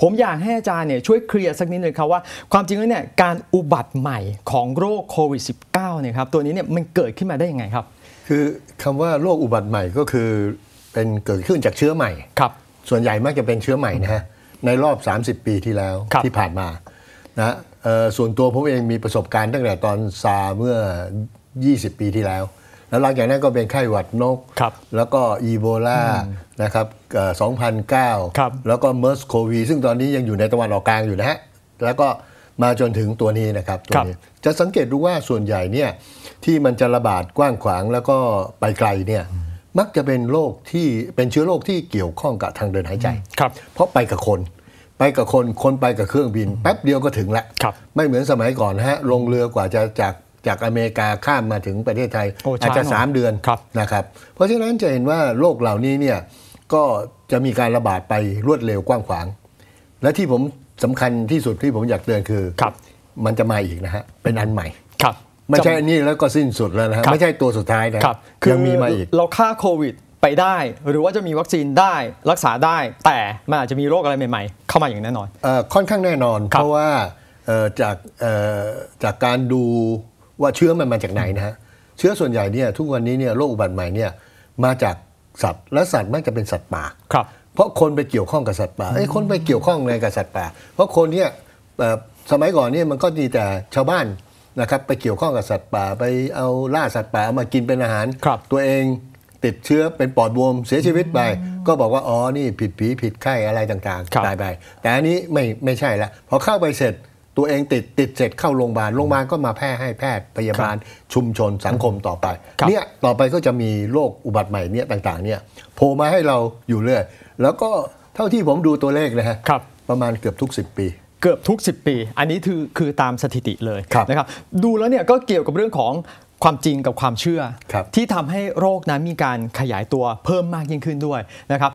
ผมอยากให้อาจารย์เนี่ยช่วยเคลียร์สักนิดหนึ่งครับว่าความจริงแล้วเนี่ยการอุบัติใหม่ของโรคโควิด -19 เนี่ยครับ ตัวนี้เนี่ยมันเกิดขึ้นมาได้ยังไงครับ คือคำว่าโรคอุบัติใหม่ก็คือเป็นเกิดขึ้นจากเชื้อใหม่ครับ ส่วนใหญ่มักจะเป็นเชื้อใหม่นะฮะในรอบ 30 ปีที่แล้วที่ผ่านมานะส่วนตัวผมเองมีประสบการณ์ตั้งแต่ตอนซาเมื่อ 20 ปีที่แล้วแล้วหลังจากนั้นก็เป็นไข้หวัดนก แล้วก็อีโบลา นะครับ2009 แล้วก็เมอร์สโควีซึ่งตอนนี้ยังอยู่ในตะวันออกกลางอยู่นะฮะ แล้วก็มาจนถึงตัวนี้นะครับ ตัวนี้ จะสังเกตดูว่าส่วนใหญ่เนี่ยที่มันจะระบาดกว้างขวางแล้วก็ไปไกลเนี่ยมักจะเป็นโรคที่เป็นเชื้อโรคที่เกี่ยวข้องกับทางเดินหายใจครับเพราะไปกับคน ไปกับคนคนไปกับเครื่องบินแป๊บเดียวก็ถึงละไม่เหมือนสมัยก่อนฮะลงเรือกว่าจะจากจากอเมริกาข้ามมาถึงประเทศไทย อาจจะ 3 เดือนนะครับ เพราะฉะนั้นจะเห็นว่าโรคเหล่านี้เนี่ยก็จะมีการระบาดไปรวดเร็วกว้างขวางและที่ผมสำคัญที่สุดที่ผมอยากเตือนคือคมันจะมาอีกนะฮะเป็นอันใหม่ ครับไม่ใช่นี่แล้วก็สิ้นสุดแล้วนะฮะไม่ใช่ตัวสุดท้ายนะยังมีมาอีกเราฆ่าโควิดไปได้ หรือว่าจะมีวัคซีนได้รักษาได้ แต่มันอาจจะมีโรคอะไรใหม่ ๆ เข้ามาอย่างแน่นอนค่อนข้างแน่นอนเพราะว่าจากจากการดูว่าเชื้อมันมาจากไหนนะฮะเชื้อส่วนใหญ่เนี่ยทุกวันนี้เนี่ยโรคอุบัติใหม่เนี่ยมาจากสัตว์และสัตว์มักจะเป็นสัตว์ป่าครับเพราะคนไปเกี่ยวข้องกับสัตว์ป่าไอ้คนไปเกี่ยวข้องอะไรกับสัตว์ป่าเพราะคนเนี่ยสมัยก่อนเนี่ยมันก็ดีแต่ชาวบ้านนะครับไปเกี่ยวข้องกับสัตว์ป่าไปเอาล่าสัตว์ป่าเอามากินเป็นอาหารรตัวเอง ติดเชื้อเป็นปอดบวมเสียชีวิตไปก็บอกว่าอ๋อนี่ผิดผีผิดไข้อะไรต่างๆตายไปแต่อันนี้ไม่ไม่ใช่ละพอเข้าไปเสร็จตัวเองติดติดเสร็จเข้าโรงพยาบาลโรงพยาบาลก็มาแพร่ให้แพทย์พยาบาลชุมชนสังคมต่อไปเนี่ยต่อไปก็จะมีโรคอุบัติใหม่เนี่ยต่างๆเนี่ยโผล่มาให้เราอยู่เรื่อยแล้วก็เท่าที่ผมดูตัวเลขนะฮะประมาณเกือบทุก 10 ปี เกือบทุก 10 ปี อันนี้คือคือตามสถิติเลยนะครับ ดูแล้วเนี่ยก็เกี่ยวกับเรื่องของความจริงกับความเชื่อ ที่ทำให้โรคนั้นมีการขยายตัวเพิ่มมากยิ่งขึ้นด้วยนะครับ